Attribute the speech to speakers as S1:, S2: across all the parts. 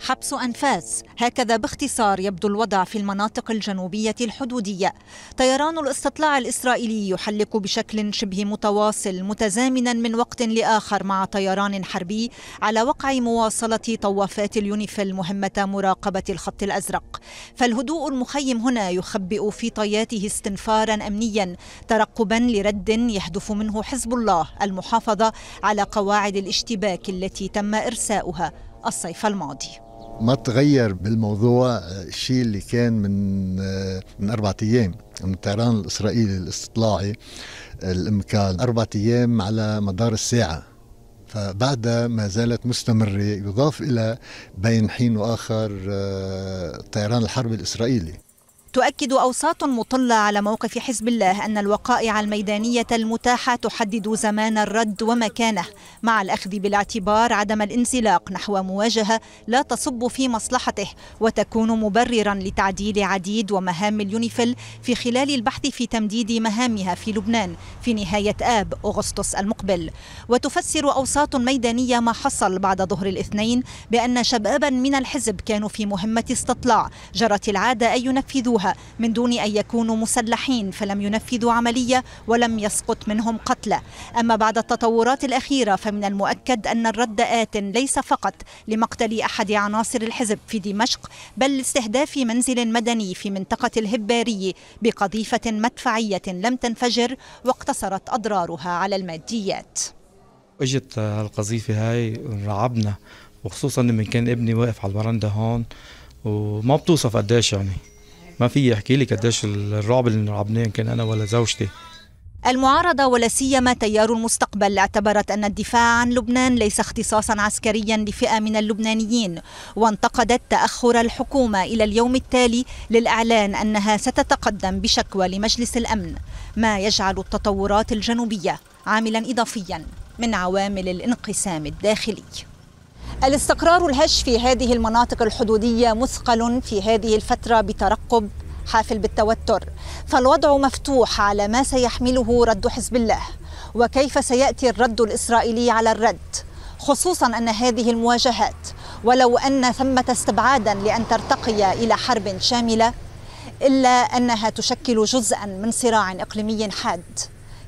S1: حبس أنفاس هكذا باختصار يبدو الوضع في المناطق الجنوبية الحدودية طيران الاستطلاع الإسرائيلي يحلق بشكل شبه متواصل متزامنا من وقت لآخر مع طيران حربي على وقع مواصلة طوافات اليونيفيل مهمة مراقبة الخط الأزرق فالهدوء المخيم هنا يخبئ في طياته استنفارا أمنيا ترقبا لرد يهدف منه حزب الله المحافظة على قواعد الاشتباك التي تم إرساؤها الصيف
S2: الماضي ما تغير بالموضوع آه، الشيء اللي كان من آه، من أربعة أيام من الطيران الإسرائيلي الاستطلاعي الإمكان أربعة أيام على مدار الساعة فبعدها ما زالت مستمرة يضاف إلى بين حين وآخر آه، طيران الحرب الإسرائيلي
S1: تؤكد أوساط مطلة على موقف حزب الله أن الوقائع الميدانية المتاحة تحدد زمان الرد ومكانه مع الأخذ بالاعتبار عدم الانزلاق نحو مواجهة لا تصب في مصلحته وتكون مبررا لتعديل عديد ومهام اليونيفيل في خلال البحث في تمديد مهامها في لبنان في نهاية آب أغسطس المقبل وتفسر أوساط ميدانية ما حصل بعد ظهر الاثنين بأن شبابا من الحزب كانوا في مهمة استطلاع جرت العادة أن ينفذوها يقتلوها من دون أن يكونوا مسلحين فلم ينفذوا عملية ولم يسقط منهم قتلى أما بعد التطورات الأخيرة فمن المؤكد أن الرد آت ليس فقط لمقتل أحد عناصر الحزب في دمشق بل لاستهداف منزل مدني في منطقة الهباري بقذيفة مدفعية لم تنفجر واقتصرت أضرارها على الماديات
S3: اجت القذيفه هاي رعبنا وخصوصا لما كان ابني واقف على البرندة هون وما بتوصف قديش يعني ما في يحكي لي قديش الرعب اللي رعبني كان انا ولا زوجتي
S1: المعارضة ولا سيما تيار المستقبل اعتبرت أن الدفاع عن لبنان ليس اختصاصا عسكريا لفئة من اللبنانيين وانتقدت تأخر الحكومة إلى اليوم التالي للإعلان أنها ستتقدم بشكوى لمجلس الأمن ما يجعل التطورات الجنوبية عاملا إضافيا من عوامل الانقسام الداخلي الاستقرار الهش في هذه المناطق الحدودية مثقل في هذه الفترة بترقب حافل بالتوتر فالوضع مفتوح على ما سيحمله رد حزب الله وكيف سيأتي الرد الإسرائيلي على الرد خصوصا أن هذه المواجهات ولو أن ثمة استبعادا لأن ترتقي إلى حرب شاملة إلا أنها تشكل جزءا من صراع إقليمي حاد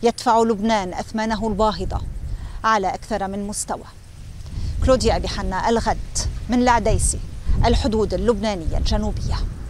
S1: يدفع لبنان أثمانه الباهظة على أكثر من مستوى كلوديا أبي حنا الغد من العديسي الحدود اللبنانية الجنوبية